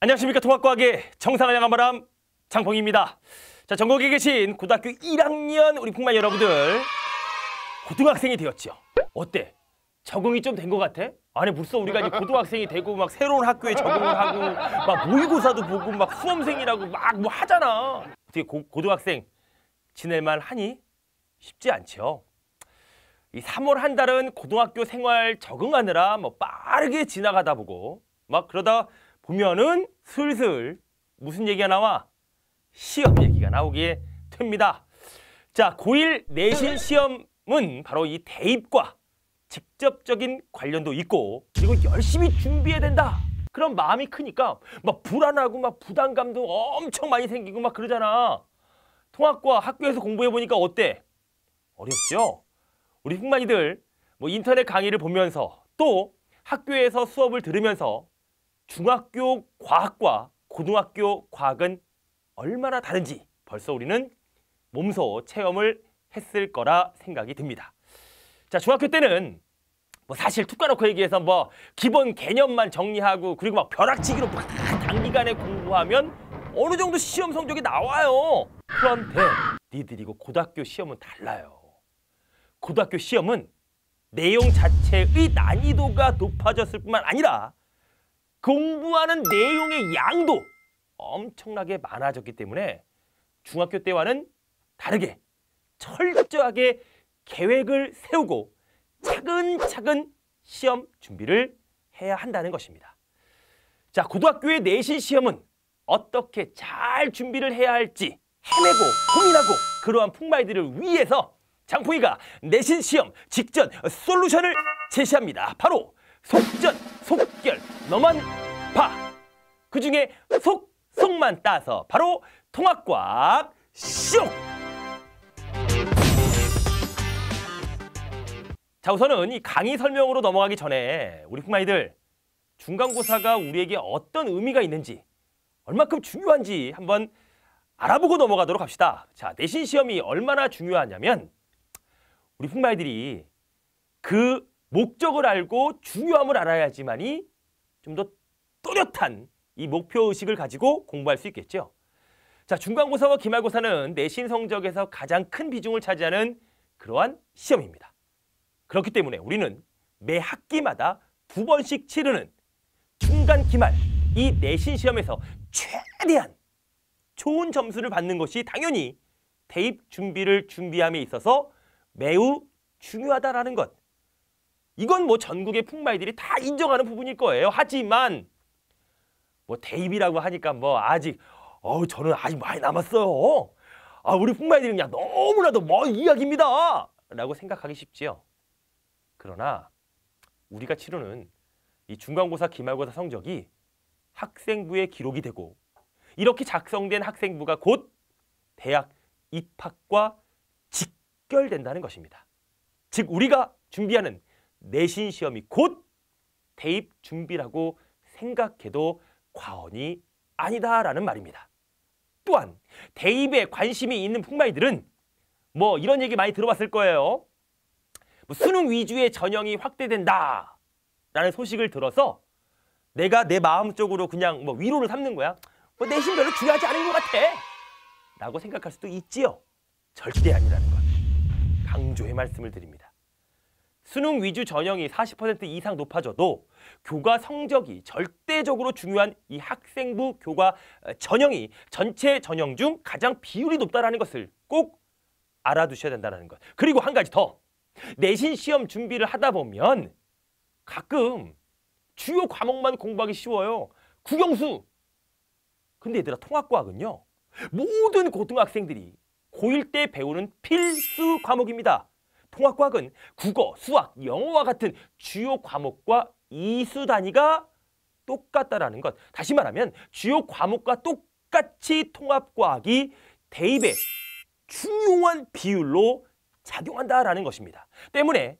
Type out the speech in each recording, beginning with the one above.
안녕하십니까 통합과학의 정상을 향한 바람 장봉입니다. 자 전국에 계신 고등학교 1학년 우리 풍만 여러분들 고등학생이 되었지요. 어때? 적응이 좀 된 것 같아? 아니 벌써 우리가 이제 고등학생이 되고 막 새로운 학교에 적응을 하고 막 모의고사도 보고 막 수험생이라고 막 뭐 하잖아. 어떻게 고, 고등학생 지낼만 하니? 쉽지 않죠. 이 3월 한 달은 고등학교 생활 적응하느라 뭐 빠르게 지나가다 보고 막 그러다 보면은 슬슬 무슨 얘기가 나와? 시험 얘기가 나오게 됩니다. 자, 고일 내신 시험은 바로 이 대입과 직접적인 관련도 있고 그리고 열심히 준비해야 된다. 그런 마음이 크니까 막 불안하고 막 부담감도 엄청 많이 생기고 막 그러잖아. 통합과 학교에서 공부해보니까 어때? 어렵죠? 우리 흑마이들뭐 인터넷 강의를 보면서 또 학교에서 수업을 들으면서 중학교 과학과 고등학교 과학은 얼마나 다른지 벌써 우리는 몸소 체험을 했을 거라 생각이 듭니다. 자, 중학교 때는 뭐 사실 툭 까놓고 얘기해서 뭐 기본 개념만 정리하고 그리고 막 벼락치기로 막 단기간에 공부하면 어느 정도 시험 성적이 나와요. 그런데 니들 이고 고등학교 시험은 달라요. 고등학교 시험은 내용 자체의 난이도가 높아졌을 뿐만 아니라 공부하는 내용의 양도 엄청나게 많아졌기 때문에 중학교 때와는 다르게 철저하게 계획을 세우고 차근차근 시험 준비를 해야 한다는 것입니다. 자, 고등학교의 내신 시험은 어떻게 잘 준비를 해야 할지 헤매고 고민하고 그러한 풍마이들을 위해서 장풍이가 내신 시험 직전 솔루션을 제시합니다. 바로 속전, 속결, 너만 봐. 그 중에 속, 속만 따서 바로 통합과학 쇼! 자, 우선은 이 강의 설명으로 넘어가기 전에 우리 흑마이들 중간고사가 우리에게 어떤 의미가 있는지 얼마큼 중요한지 한번 알아보고 넘어가도록 합시다. 자, 내신 시험이 얼마나 중요하냐면 우리 흑마이들이 그 목적을 알고 중요함을 알아야지만이 좀 더 또렷한 이 목표의식을 가지고 공부할 수 있겠죠. 자, 중간고사와 기말고사는 내신 성적에서 가장 큰 비중을 차지하는 그러한 시험입니다. 그렇기 때문에 우리는 매 학기마다 두 번씩 치르는 중간 기말 이 내신 시험에서 최대한 좋은 점수를 받는 것이 당연히 대입 준비를 준비함에 있어서 매우 중요하다라는 것 이건 뭐 전국의 풍마이들이 다 인정하는 부분일 거예요. 하지만 뭐 대입이라고 하니까 뭐 아직 어 저는 아직 많이 남았어요. 아 우리 풍마이들이 그냥 너무나도 먼 이야기입니다. 라고 생각하기 쉽지요. 그러나 우리가 치르는 이 중간고사 기말고사 성적이 학생부의 기록이 되고 이렇게 작성된 학생부가 곧 대학 입학과 직결된다는 것입니다. 즉 우리가 준비하는 내신 시험이 곧 대입 준비라고 생각해도 과언이 아니다라는 말입니다. 또한 대입에 관심이 있는 풍마이들은 뭐 이런 얘기 많이 들어봤을 거예요. 뭐 수능 위주의 전형이 확대된다 라는 소식을 들어서 내가 내 마음쪽으로 그냥 뭐 위로를 삼는 거야. 뭐 내심 별로 중요하지 않은 것 같아. 라고 생각할 수도 있지요. 절대 아니라는 것. 강조의 말씀을 드립니다. 수능 위주 전형이 40% 이상 높아져도 교과 성적이 절대적으로 중요한 이 학생부 교과 어, 전형이 전체 전형 중 가장 비율이 높다는 것을 꼭 알아두셔야 된다는 것. 그리고 한 가지 더. 내신 시험 준비를 하다 보면 가끔 주요 과목만 공부하기 쉬워요. 국영수. 근데 얘들아 통합과학은요. 모든 고등학생들이 고1 때 배우는 필수 과목입니다. 통합과학은 국어, 수학, 영어와 같은 주요 과목과 이수 단위가 똑같다라는 것. 다시 말하면 주요 과목과 똑같이 통합과학이 대입에 중요한 비율로 작용한다라는 것입니다. 때문에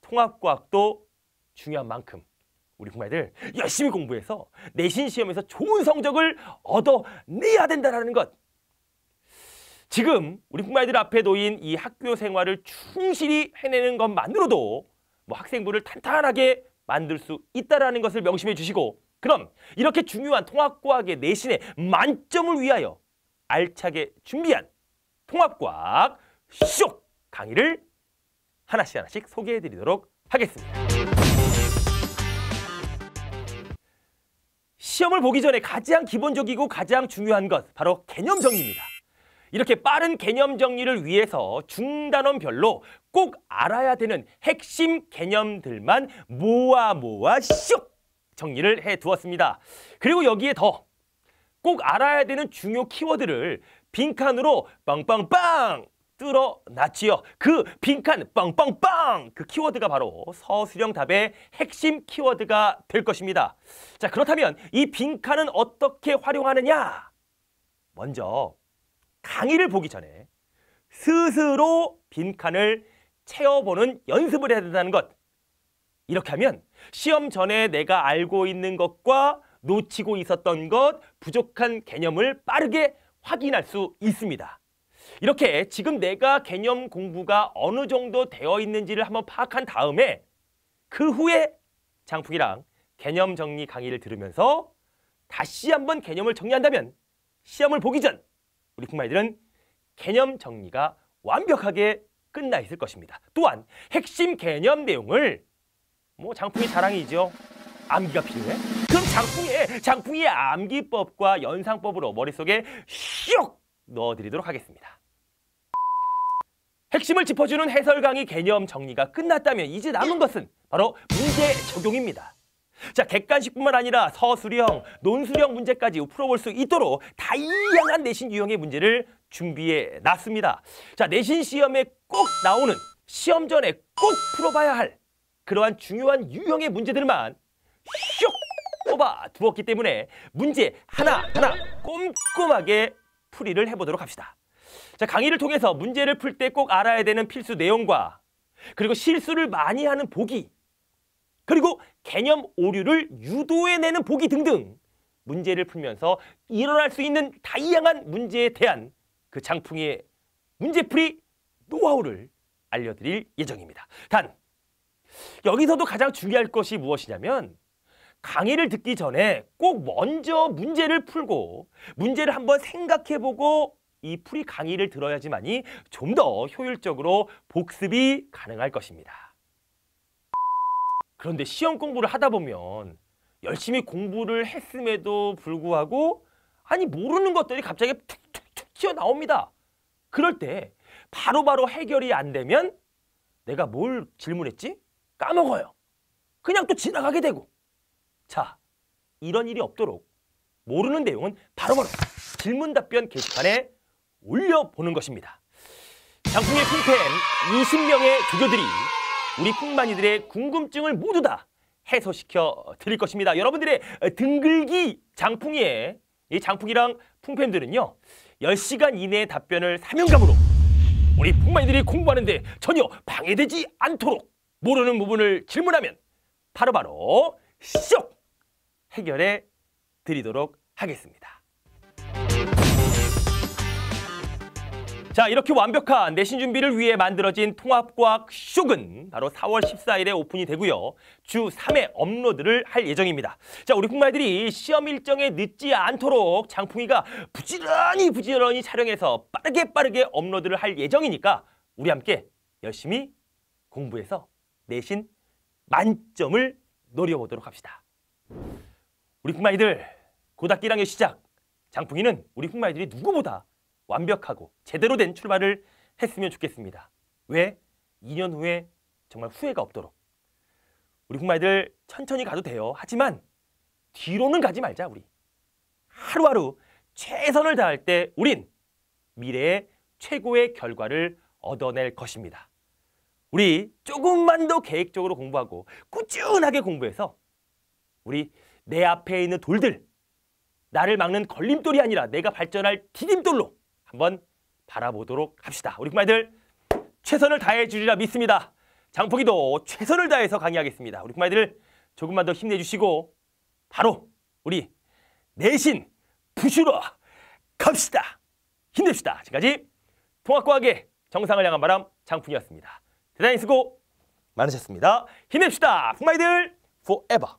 통합과학도 중요한 만큼 우리 부모들 열심히 공부해서 내신 시험에서 좋은 성적을 얻어내야 된다라는 것. 지금 우리 국마이들 앞에 놓인 이 학교 생활을 충실히 해내는 것만으로도 뭐 학생부를 탄탄하게 만들 수 있다라는 것을 명심해 주시고 그럼 이렇게 중요한 통합과학의 내신의 만점을 위하여 알차게 준비한 통합과학 쇼 강의를 하나씩 하나씩 소개해 드리도록 하겠습니다. 시험을 보기 전에 가장 기본적이고 가장 중요한 것 바로 개념 정리입니다. 이렇게 빠른 개념 정리를 위해서 중단원별로 꼭 알아야 되는 핵심 개념들만 모아 모아 쇽 정리를 해두었습니다. 그리고 여기에 더 꼭 알아야 되는 중요 키워드를 빈칸으로 빵빵빵 뚫어놨지요. 그 빈칸 빵빵빵 그 키워드가 바로 서술형 답의 핵심 키워드가 될 것입니다. 자 그렇다면 이 빈칸은 어떻게 활용하느냐? 먼저 강의를 보기 전에 스스로 빈칸을 채워보는 연습을 해야 된다는 것. 이렇게 하면 시험 전에 내가 알고 있는 것과 놓치고 있었던 것, 부족한 개념을 빠르게 확인할 수 있습니다. 이렇게 지금 내가 개념 공부가 어느 정도 되어 있는지를 한번 파악한 다음에 그 후에 장풍이랑 개념 정리 강의를 들으면서 다시 한번 개념을 정리한다면 시험을 보기 전 우리 북마이들은 개념 정리가 완벽하게 끝나 있을 것입니다. 또한 핵심 개념 내용을 뭐 장풍이 자랑이죠. 암기가 필요해? 그럼 장풍에 장풍의 암기법과 연상법으로 머릿속에 슉 넣어드리도록 하겠습니다. 핵심을 짚어주는 해설 강의 개념 정리가 끝났다면 이제 남은 것은 바로 문제 적용입니다. 자 객관식뿐만 아니라 서술형, 논술형 문제까지 풀어볼 수 있도록 다양한 내신 유형의 문제를 준비해 놨습니다. 자 내신 시험에 꼭 나오는 시험 전에 꼭 풀어봐야 할 그러한 중요한 유형의 문제들만 쇽 뽑아 두었기 때문에 문제 하나하나 꼼꼼하게 풀이를 해보도록 합시다. 자, 강의를 통해서 문제를 풀 때 꼭 알아야 되는 필수 내용과 그리고 실수를 많이 하는 보기 그리고 개념 오류를 유도해내는 보기 등등 문제를 풀면서 일어날 수 있는 다양한 문제에 대한 그 장풍의 문제풀이 노하우를 알려드릴 예정입니다. 단, 여기서도 가장 중요할 것이 무엇이냐면 강의를 듣기 전에 꼭 먼저 문제를 풀고 문제를 한번 생각해보고 이 풀이 강의를 들어야지만이 좀 더 효율적으로 복습이 가능할 것입니다. 그런데 시험 공부를 하다 보면 열심히 공부를 했음에도 불구하고 아니 모르는 것들이 갑자기 툭툭툭 튀어나옵니다. 그럴 때 바로바로 바로 해결이 안 되면 내가 뭘 질문했지? 까먹어요. 그냥 또 지나가게 되고. 자, 이런 일이 없도록 모르는 내용은 바로바로 바로 질문 답변 게시판에 올려보는 것입니다. 장풍의 핀펜 20명의 조교들이 우리 콩마니들의 궁금증을 모두 다 해소시켜 드릴 것입니다. 여러분들의 등글기 장풍이에 이 장풍이랑 풍팬들은요. 10시간 이내에 답변을 사명감으로 우리 풍마이들이 공부하는데 전혀 방해되지 않도록 모르는 부분을 질문하면 바로바로 바로 쇽 해결해 드리도록 하겠습니다. 자 이렇게 완벽한 내신 준비를 위해 만들어진 통합과학 쇼은 바로 4월 14일에 오픈이 되고요. 주 3회 업로드를 할 예정입니다. 자 우리 쿵마이들이 시험 일정에 늦지 않도록 장풍이가 부지런히 부지런히 촬영해서 빠르게 빠르게 업로드를 할 예정이니까 우리 함께 열심히 공부해서 내신 만점을 노려보도록 합시다. 우리 쿵마이들 고등학교 1학년 시작 장풍이는 우리 쿵마이들이 누구보다 완벽하고 제대로 된 출발을 했으면 좋겠습니다. 왜? 2년 후에 정말 후회가 없도록. 우리 군마이들 천천히 가도 돼요. 하지만 뒤로는 가지 말자, 우리. 하루하루 최선을 다할 때 우린 미래의 최고의 결과를 얻어낼 것입니다. 우리 조금만 더 계획적으로 공부하고 꾸준하게 공부해서 우리 내 앞에 있는 돌들, 나를 막는 걸림돌이 아니라 내가 발전할 디딤돌로 한번 바라보도록 합시다. 우리 k u 마이들 최선을 다해 주리라 믿습니다. 장포기도 최선을 다해서 강의하겠습니다. 우리 k u 마이들 조금만 더 힘내주시고 바로 우리 내신 부시러 갑시다. 힘냅시다. 지금까지 통합과학의 정상을 향한 바람 장풍이었습니다. 대단히 수고 많으셨습니다. 힘냅시다. 풍마이들 forever.